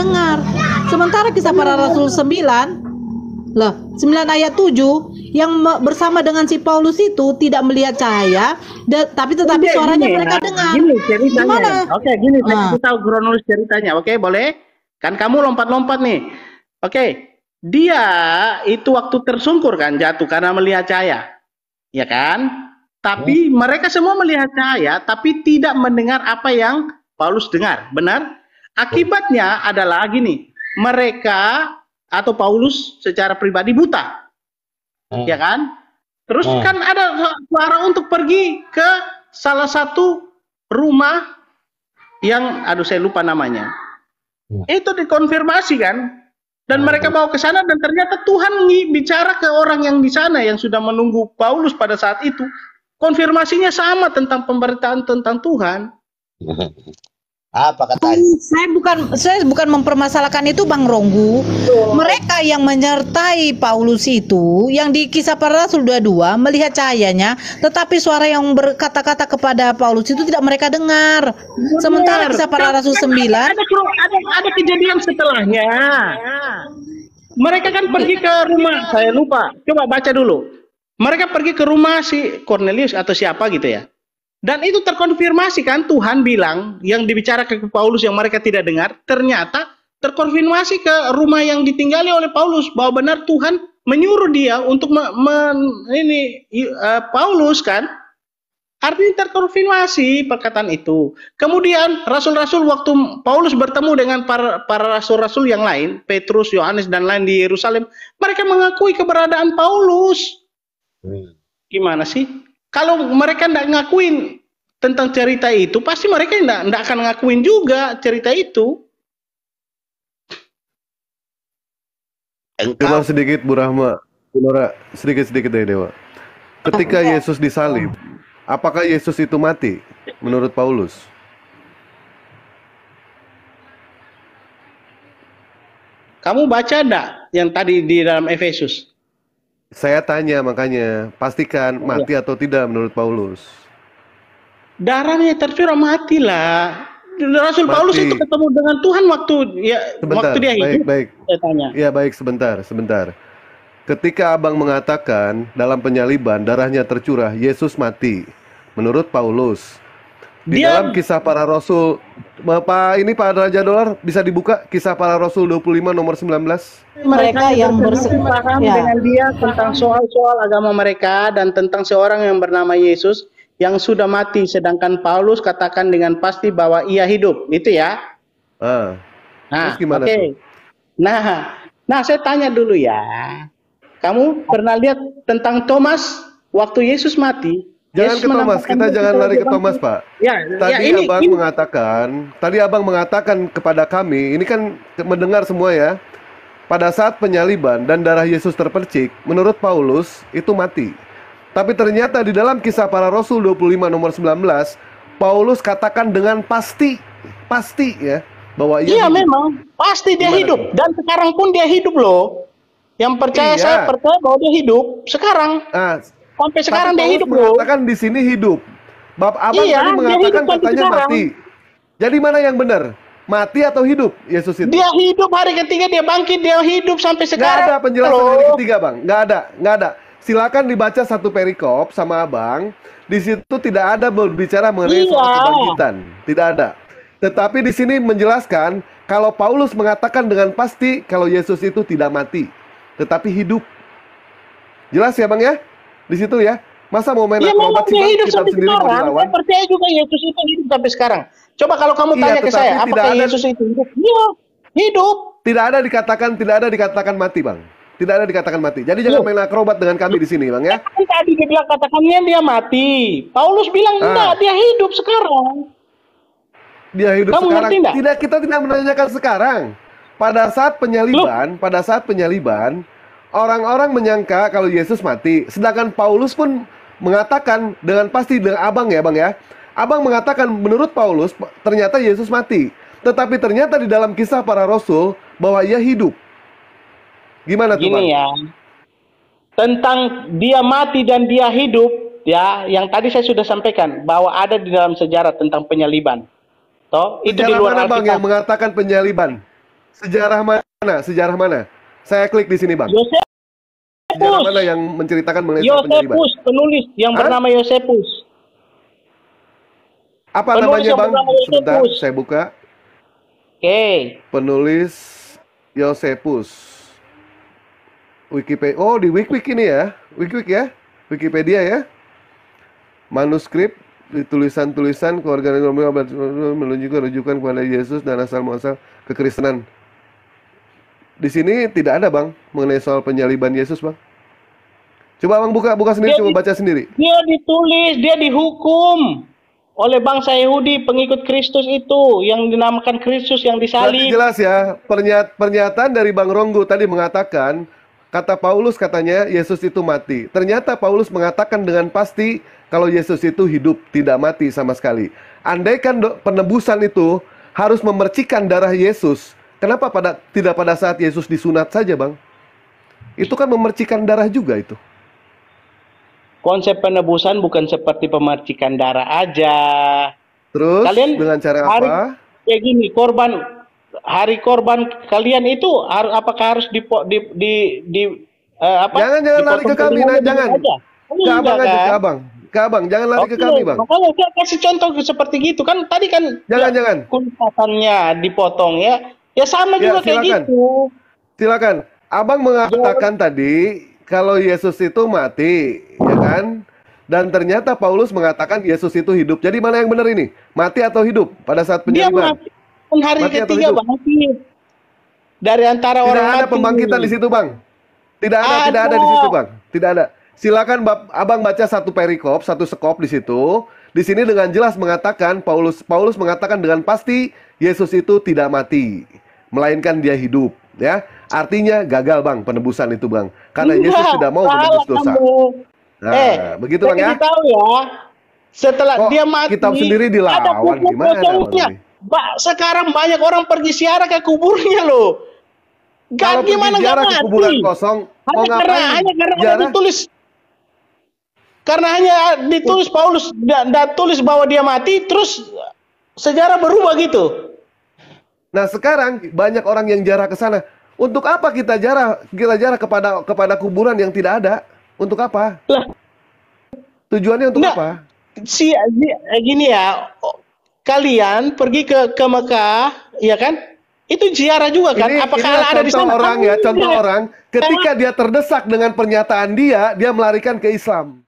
dengar. Sementara kisah para rasul 9 loh, 9 ayat 7 yang bersama dengan si Paulus itu tidak melihat cahaya tapi tetapi oke, suaranya gini, mereka nah, dengar. Gini ceritanya. Gimana? Oke, gini saya nah. kasih tahu kronologis ceritanya. Oke, boleh? Kan kamu lompat-lompat nih. Oke. Dia itu waktu tersungkur kan jatuh karena melihat cahaya. Ya kan? Tapi ya. mereka semua melihat cahaya tapi tidak mendengar apa yang Paulus dengar. Benar? Akibatnya adalah gini, mereka atau Paulus secara pribadi buta. Hmm. Ya kan? Terus hmm. kan ada suara untuk pergi ke salah satu rumah yang aduh saya lupa namanya. Hmm. Itu dikonfirmasi kan? Dan hmm. mereka mau ke sana dan ternyata Tuhan bicara ke orang yang di sana yang sudah menunggu Paulus pada saat itu. Konfirmasinya sama tentang pemberitaan tentang Tuhan. Apa katanya? Saya bukan saya bukan mempermasalahkan itu Bang Ronggu. Mereka yang menyertai Paulus itu yang di kisah para rasul 22 melihat cahayanya, tetapi suara yang berkata-kata kepada Paulus itu tidak mereka dengar. Sementara kisah para rasul 9 ada, ada, ada, ada kejadian setelahnya. Mereka kan pergi ke rumah, saya lupa. Coba baca dulu. Mereka pergi ke rumah si Cornelius atau siapa gitu ya. Dan itu terkonfirmasi kan Tuhan bilang yang dibicara ke Paulus yang mereka tidak dengar ternyata terkonfirmasi ke rumah yang ditinggali oleh Paulus bahwa benar Tuhan menyuruh dia untuk me, me, ini uh, Paulus kan artinya terkonfirmasi perkataan itu. Kemudian rasul-rasul waktu Paulus bertemu dengan para para rasul-rasul yang lain, Petrus, Yohanes dan lain di Yerusalem, mereka mengakui keberadaan Paulus. Hmm. Gimana sih? Kalau mereka tidak ngakuin tentang cerita itu, pasti mereka tidak akan ngakuin juga cerita itu. Cuma sedikit Bu Rahma, sedikit-sedikit dari Dewa. Ketika iya. Yesus disalib, apakah Yesus itu mati menurut Paulus? Kamu baca enggak yang tadi di dalam Efesus? Saya tanya makanya, pastikan iya. mati atau tidak menurut Paulus. Darahnya tercurah matilah. Rasul mati. Paulus itu ketemu dengan Tuhan waktu ya sebentar, waktu dia hidup. Baik, baik. Saya tanya. Ya, baik sebentar, sebentar. Ketika Abang mengatakan dalam penyaliban darahnya tercurah, Yesus mati. Menurut Paulus, di dia... dalam kisah para rasul Pak ini Pak Raja Dolar bisa dibuka kisah para rasul 25 nomor 19 mereka yang bersepaham ya. dengan dia tentang soal-soal agama mereka dan tentang seorang yang bernama Yesus yang sudah mati sedangkan Paulus katakan dengan pasti bahwa ia hidup itu ya ah. nah oke okay. nah nah saya tanya dulu ya kamu pernah lihat tentang Thomas waktu Yesus mati Jangan yes, ke Thomas, kita jangan lari ke Thomas, Pak. Ya, ya tadi ya, ini, Abang ini. mengatakan, tadi Abang mengatakan kepada kami, ini kan mendengar semua ya. Pada saat penyaliban dan darah Yesus terpercik, menurut Paulus itu mati. Tapi ternyata di dalam kisah para rasul 25 nomor 19, Paulus katakan dengan pasti, pasti ya, bahwa ia Iya hidup. memang, pasti dia Gimana hidup itu? dan sekarang pun dia hidup loh. Yang percaya iya. saya percaya bahwa dia hidup sekarang. Ah, Sampai sekarang dia hidup, Bro. Katakan di sini hidup. Bab Abang iya, tadi mengatakan katanya mati. Jadi mana yang benar? Mati atau hidup Yesus itu? Dia hidup hari ketiga dia bangkit, dia hidup sampai sekarang. Gak ada penjelasan Halo. hari ketiga, Bang. Gak ada, gak ada. Silakan dibaca satu perikop sama Abang. Di situ tidak ada berbicara mengenai iya. soal kebangkitan. Tidak ada. Tetapi di sini menjelaskan kalau Paulus mengatakan dengan pasti kalau Yesus itu tidak mati, tetapi hidup. Jelas ya, Bang ya? di situ ya. Masa mau main ya, akrobat sih hidup kita sendiri sekarang. mau dilawan? Saya percaya juga Yesus itu hidup sampai sekarang. Coba kalau kamu iya, tanya ke saya, apakah ada... Yesus itu hidup? Iya, hidup. Tidak ada dikatakan tidak ada dikatakan mati, Bang. Tidak ada dikatakan mati. Jadi jangan main akrobat dengan kami di sini, Bang ya. Kan tadi dia bilang katakannya dia mati. Paulus bilang ah. enggak, dia hidup sekarang. Dia hidup kamu sekarang. Tidak, kita tidak menanyakan sekarang. Pada saat penyaliban, Loh. pada saat penyaliban, Orang-orang menyangka kalau Yesus mati, sedangkan Paulus pun mengatakan dengan pasti dengan abang ya bang ya. Abang mengatakan menurut Paulus ternyata Yesus mati. Tetapi ternyata di dalam kisah para rasul bahwa ia hidup. Gimana tuh Gini ya, tentang dia mati dan dia hidup ya yang tadi saya sudah sampaikan bahwa ada di dalam sejarah tentang penyaliban. Toh, itu sejarah di luar mana Alkitab. bang yang mengatakan penyaliban? Sejarah mana? Sejarah mana? Saya klik di sini, Bang. Yosepus. mana yang menceritakan mengenai Yosefus, penulis yang Hah? bernama Yosepus. Apa penulis namanya bang? Sebentar, saya buka. Oke. Okay. Penulis Yosepus. Wikipedia. Oh, di Wikwik ini ya. Wikwik ya. Wikipedia ya. Manuskrip tulisan-tulisan keluarga Nabi menunjukkan rujukan kepada Yesus dan asal-muasal kekristenan. Di sini tidak ada bang mengenai soal penyaliban Yesus bang. Coba bang buka buka sendiri, dia coba baca sendiri. Dia ditulis, dia dihukum oleh bangsa Yahudi pengikut Kristus itu yang dinamakan Kristus yang disalib. Berarti jelas ya pernyat, pernyataan dari bang Ronggo tadi mengatakan kata Paulus katanya Yesus itu mati. Ternyata Paulus mengatakan dengan pasti kalau Yesus itu hidup, tidak mati sama sekali. Andaikan penebusan itu harus memercikan darah Yesus, Kenapa pada tidak pada saat Yesus disunat saja, Bang? Itu kan memercikan darah juga itu. Konsep penebusan bukan seperti pemercikan darah aja. Terus kalian dengan cara hari, apa? Kayak gini, korban hari korban kalian itu harus apakah harus di di di, di uh, eh, apa? Jangan jangan lari ke kami, nah, jangan. Gitu aja. Ke abang kan? aja, ke abang. Ke abang, jangan lari Oke, ke kami, Bang. Makanya saya kasih contoh seperti gitu kan tadi kan jangan ya, jangan dipotong ya Ya sama ya, juga silakan. kayak gitu. Silakan. Abang mengatakan ya. tadi kalau Yesus itu mati, ya kan? Dan ternyata Paulus mengatakan Yesus itu hidup. Jadi mana yang benar ini? Mati atau hidup pada saat penyaliban? Dia mati. Hari mati ketiga bangkit. Dari antara tidak orang ada pembangkitan di situ, Bang. Tidak ada, Aduh. tidak ada di situ, Bang. Tidak ada. Silakan Abang baca satu perikop, satu sekop di situ. Di sini dengan jelas mengatakan Paulus Paulus mengatakan dengan pasti Yesus itu tidak mati, melainkan dia hidup, ya. Artinya gagal, Bang, penebusan itu, Bang. Karena iya, Yesus tidak mau menebus dosa. Nah, eh, begitu, Bang ya. Tahu ya. Setelah Kok dia mati, kita sendiri dilawan gimana? Bang, sekarang banyak orang pergi siaran ke kuburnya loh. Gak Kalau gimana gak mati. kuburan kosong, hanya karena, ngapain? hanya karena iya, ada kan? ditulis karena hanya ditulis Paulus dan, dan tulis bahwa dia mati terus sejarah berubah gitu Nah, sekarang banyak orang yang jarah ke sana. Untuk apa kita jarah kita jarah kepada kepada kuburan yang tidak ada? Untuk apa? Lah. Tujuannya untuk Nggak. apa? Si, si gini ya, oh, kalian pergi ke ke Mekah, ya kan? Itu ziarah juga kan? Ini, Apakah ini ada di sana? orang ya, iya. contoh orang ketika dia terdesak dengan pernyataan dia, dia melarikan ke Islam.